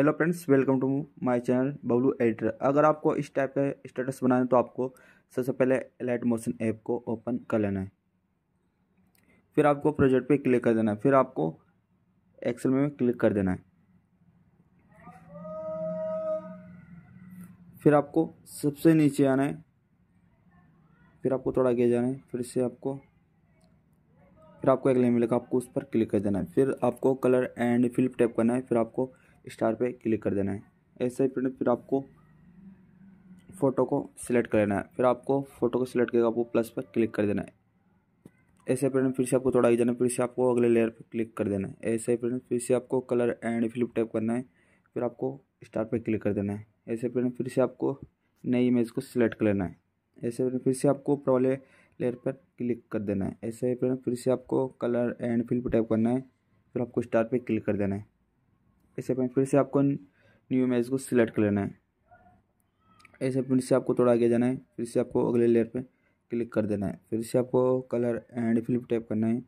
hello friends welcome to my channel Bablu editor अगर आपको इस टाइप का स्टेटस बनाना है तो आपको सबसे पहले लाइट मोशन ऐप को ओपन कर लेना है फिर आपको प्रोजेक्ट पे क्लिक कर देना है फिर आपको एक्सेल में क्लिक कर देना है फिर आपको सबसे नीचे आना है फिर आपको थोड़ा आगे जाना है फिर से आपको फिर आपको एक लाइन मिलेगा आपको उस पर क्लिक कर देना है फिर आपको कलर एंड फिल्प टैप करना है फिर आपको स्टार पे क्लिक कर देना है ऐसे फ्रेंड फिर आपको फ़ोटो को सिलेक्ट कर लेना है फिर आपको फ़ोटो को सिलेक्ट करके आपको प्लस पर क्लिक कर देना है ऐसे ही फिर से आपको थोड़ा ही जाना फिर से आपको अगले लेयर पर क्लिक कर देना है ऐसे ही फिर से आपको कलर एंड फ्लिप टाइप करना है फिर आपको स्टार पर क्लिक कर देना है ऐसे फ्रेंड फिर से आपको नई इमेज को सिलेक्ट कर लेना है ऐसे फ्रेंड फिर से आपको वाले लेयर पर क्लिक कर देना है ऐसे फ्रेंड फिर से आपको कलर एंड फिल्प टाइप करना है फिर आपको स्टार पर क्लिक कर देना है ऐसे अपन फिर से आपको न्यू इमेज को सिलेक्ट कर लेना है ऐसे फिर से आपको थोड़ा आगे जाना है फिर से आपको अगले लेयर पे क्लिक कर देना है फिर से आपको कलर एंड फिल्प टैप करना है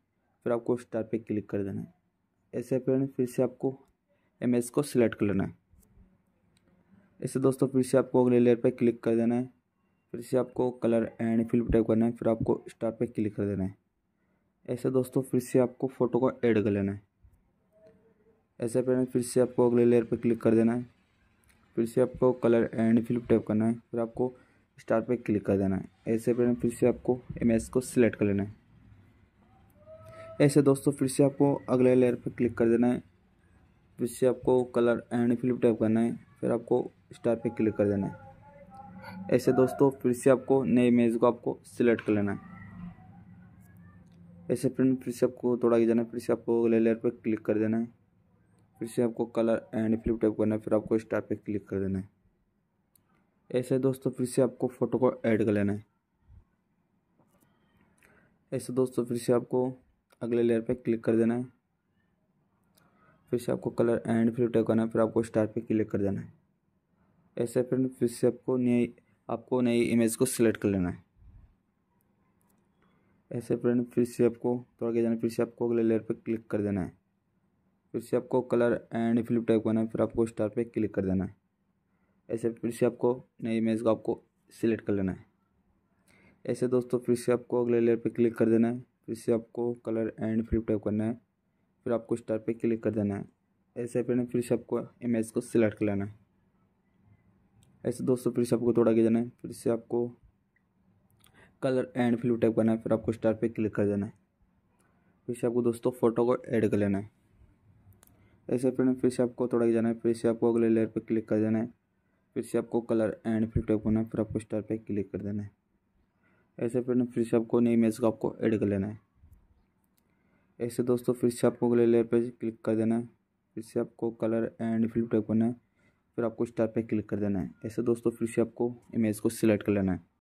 फिर आपको स्टार पे क्लिक कर देना है ऐसे फ्रेंड फिर से आपको इमेज को सिलेक्ट कर लेना है ऐसे दोस्तों फिर से आपको अगले लेयर पर क्लिक कर देना है फिर से आपको कलर एंड फिल्प टाइप करना है फिर आपको स्टार पे क्लिक कर देना है ऐसे दोस्तों फिर से आपको फ़ोटो को ऐड कर लेना है ऐसे पेरेंट फिर से आपको अगले लेयर पर क्लिक कर देना है फिर से आपको कलर एंड फिलिप टैप करना है फिर आपको स्टार पर क्लिक कर देना है ऐसे पेरेंट फिर से आपको एम को सिलेक्ट कर लेना है ऐसे दोस्तों फिर से आपको अगले लेयर पर क्लिक कर देना है फिर से आपको कलर एंड फिलिप टैप करना है फिर आपको स्टार पर क्लिक कर देना है ऐसे दोस्तों फिर से आपको नए इमेज को आपको सिलेक्ट कर लेना है ऐसे प्रिंट फिर से आपको थोड़ा जाना है फिर से आपको अगले लेयर पर क्लिक कर देना है फिर से आपको कलर एंड फ्लिप टाइप करना है फिर आपको स्टार पे क्लिक कर देना है ऐसे दोस्तों फिर से आपको फ़ोटो को ऐड कर लेना है ऐसे दोस्तों फिर से आपको अगले लेयर पे क्लिक कर देना है फिर से आपको कलर एंड फ्लिप टाइप करना है फिर आपको स्टार पे क्लिक कर देना है ऐसे फिर फिर से आपको नई आपको नई इमेज को सिलेक्ट कर लेना है ऐसे फ्रेंड फिर से आपको थोड़ा के जाना फिर से आपको अगले लेयर पर क्लिक कर देना है फिर से आपको कलर एंड फ्लिप टाइप करना है फिर आपको स्टार पे क्लिक कर देना है ऐसे फिर से आपको नई इमेज को आपको सिलेक्ट कर लेना है ऐसे दोस्तों फिर से आपको अगले लेयर पे क्लिक कर देना है फिर से आपको कलर एंड फ्लिप टाइप करना है फिर आपको स्टार पे क्लिक कर देना है ऐसे फिर फिर से आपको इमेज को सिलेक्ट कर लेना है ऐसे दोस्तों फिर से आपको थोड़ा आगे जाना है फिर से आपको कलर एंड फ्लिप टाइप करना है फिर आपको स्टार पे क्लिक कर देना है फिर से आपको दोस्तों फ़ोटो को ऐड कर लेना है ऐसे फ्रेंड फिर से आपको थोड़ा ही जाना है फिर से आपको अगले लेयर पर क्लिक कर देना है फिर से आपको कलर एंड फिर होना है फिर आपको स्टार पर क्लिक कर देना है ऐसे फ्रेंड फिर से आपको नई इमेज को आपको एड कर लेना है ऐसे दोस्तों फिर से आपको अगले लेयर पर क्लिक कर देना है फिर से आपको कलर एंड फिल्टर टैप करना है फिर आपको स्टार पे क्लिक कर देना है ऐसे दोस्तों फिर से आपको इमेज को सिलेक्ट कर लेना है